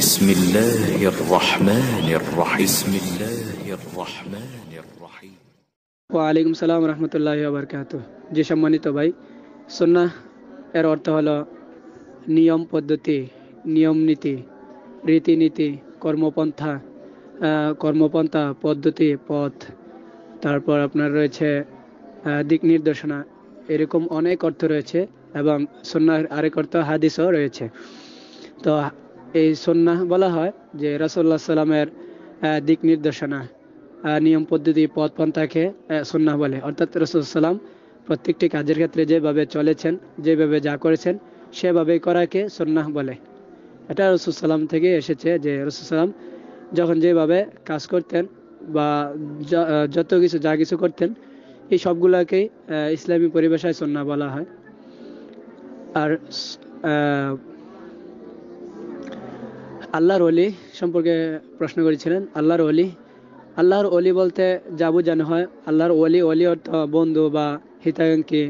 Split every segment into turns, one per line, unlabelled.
بسم الله الرحمن الرحيم بسم الله الرحمن الرحيم السلام ورحمه الله وبركاته যে সম্মানিত ভাই সুন্নাহ এর অর্থ হলো নিয়ম পদ্ধতি নিয়ম নীতি রীতিনীতি কর্মপন্থা কর্মপন্থা পদ্ধতি পথ তারপর আপনার রয়েছে দিক নির্দেশনা এরকম অনেক অর্থ রয়েছে এবং সন্ন্যার আরেক অর্থ হাদিসও রয়েছে তো এই সন্না বলা হয় যে রাসোল্লা সাল্লামের দিক নির্দেশনা নিয়ম পদ্ধতি পথ পন্থাকে সন্না বলে অর্থাৎ সাল্লাম প্রত্যেকটি কাজের ক্ষেত্রে যেভাবে চলেছেন যেভাবে যা করেছেন সেভাবেই করাকে সন্ন্যাহ বলে এটা সাল্লাম থেকে এসেছে যে সাল্লাম যখন যেভাবে কাজ করতেন বা যত কিছু যা কিছু করতেন এই সবগুলাকেই ইসলামী পরিভাষায় সন্না বলা হয় আর আল্লাহর অলি সম্পর্কে প্রশ্ন করেছিলেন আল্লাহর অলি আল্লাহর অলি বলতে যাবো বোঝানো হয় আল্লাহর অলি অলি অর্থ বন্ধু বা হিতাকাঙ্ক্ষী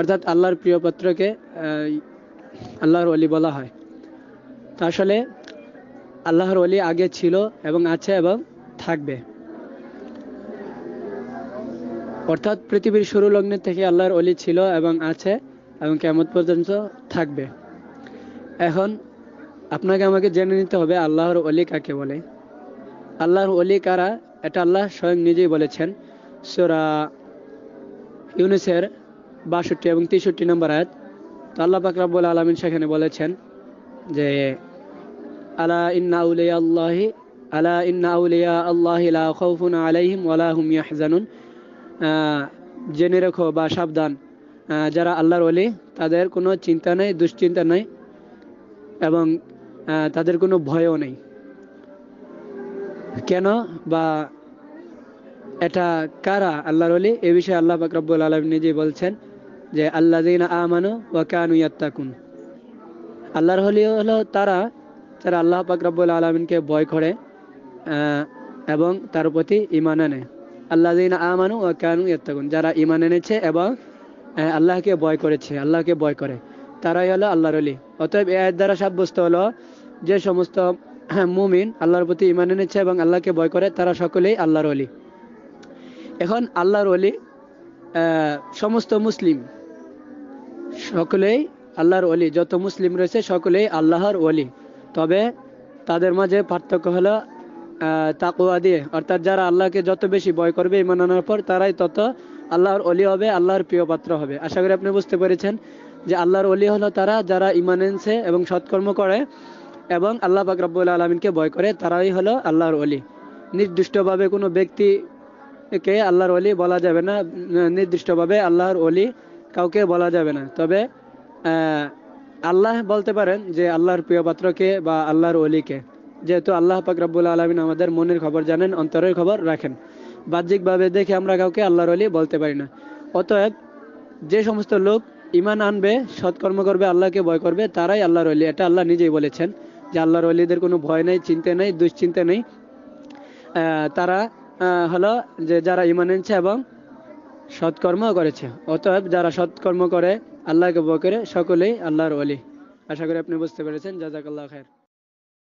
অর্থাৎ আল্লাহর প্রিয়পাত্রকে আল্লাহর অলি বলা হয় তা আসলে আল্লাহর অলি আগে ছিল এবং আছে এবং থাকবে অর্থাৎ পৃথিবীর শুরু লগ্নে থেকে আল্লাহর অলি ছিল এবং আছে এবং কেমন পর্যন্ত থাকবে এখন আপনাকে আমাকে জেনে নিতে হবে আল্লাহর অলি কাকে বলে আল্লাহর অলি কারা এটা আল্লাহ স্বয়ং নিজেই বলেছেন সোরা ইউনিসের বাষট্টি এবং তেষট্টি নম্বর আয়াত তো আল্লাহ পাকরাবুল আলমিন সেখানে বলেছেন যে আলা ইন্না উলিয়া আল্লাহি আলা ইন্না উলিয়া আল্লাহ লা আলাইহিম ওয়ালা হুম ইয়াহজানুন জেনে রেখো বা সাবধান যারা আল্লাহর অলি তাদের কোনো চিন্তা নেই দুশ্চিন্তা নেই এবং তাদের কোনো ভয়ও নেই কেন বা এটা কারা আল্লাহর অলি এ বিষয়ে আল্লাহ বাকরাবুল আলম নিজে বলছেন যে আল্লাহ দিন আমানো বা কানু ইয়াত্তাকুন আল্লাহর হলি হলো তারা তারা আল্লাহ পাকরাবুল আলমিনকে ভয় করে এবং তার প্রতি ইমান আনে আল্লাহ দিন আমানু ও কানু ইয়াত্তাকুন যারা ইমান এনেছে এবং আল্লাহকে ভয় করেছে আল্লাহকে ভয় করে তারাই হলো আল্লাহর অলি অতএব এ আয়ের দ্বারা সাব্যস্ত হলো যে সমস্ত হ্যাঁ, মুমিন আল্লাহর প্রতি ইমান এনেছে এবং আল্লাহকে ভয় করে তারা সকলেই আল্লাহর অলি এখন আল্লাহর অলি সমস্ত মুসলিম সকলেই আল্লাহর অলি যত মুসলিম রয়েছে সকলেই আল্লাহর অলি তবে তাদের মাঝে পার্থক্য হলো তাকুয়া দিয়ে অর্থাৎ যারা আল্লাহকে যত বেশি ভয় করবে ইমান আনার পর তারাই তত আল্লাহর অলি হবে আল্লাহর প্রিয় পাত্র হবে আশা করি আপনি বুঝতে পেরেছেন যে আল্লাহর অলি হলো তারা যারা ইমান এনছে এবং সৎকর্ম করে এবং আল্লাহ পাক রব্বুল আলমিনকে ভয় করে তারাই হলো আল্লাহর অলি নির্দিষ্টভাবে কোনো ব্যক্তি ব্যক্তিকে আল্লাহর অলি বলা যাবে না নির্দিষ্টভাবে আল্লাহর অলি কাউকে বলা যাবে না তবে আল্লাহ বলতে পারেন যে আল্লাহর প্রিয় পাত্রকে বা আল্লাহর অলিকে যেহেতু আল্লাহ পাক রব্বুল আলমিন আমাদের মনের খবর জানেন অন্তরের খবর রাখেন বাহ্যিকভাবে দেখে আমরা কাউকে আল্লাহর অলি বলতে পারি না অতএব যে সমস্ত লোক ইমান আনবে সৎকর্ম করবে আল্লাহকে ভয় করবে তারাই আল্লাহর অলি এটা আল্লাহ নিজেই বলেছেন যে আল্লাহর অলিদের কোনো ভয় নেই চিন্তা নেই দুশ্চিন্তা নেই তারা হলো যে যারা ইমান এনেছে এবং সৎকর্ম করেছে অতএব যারা সৎকর্ম করে আল্লাহকে ভয় করে সকলেই আল্লাহর অলি আশা করি আপনি বুঝতে পেরেছেন আল্লাহ খায়ের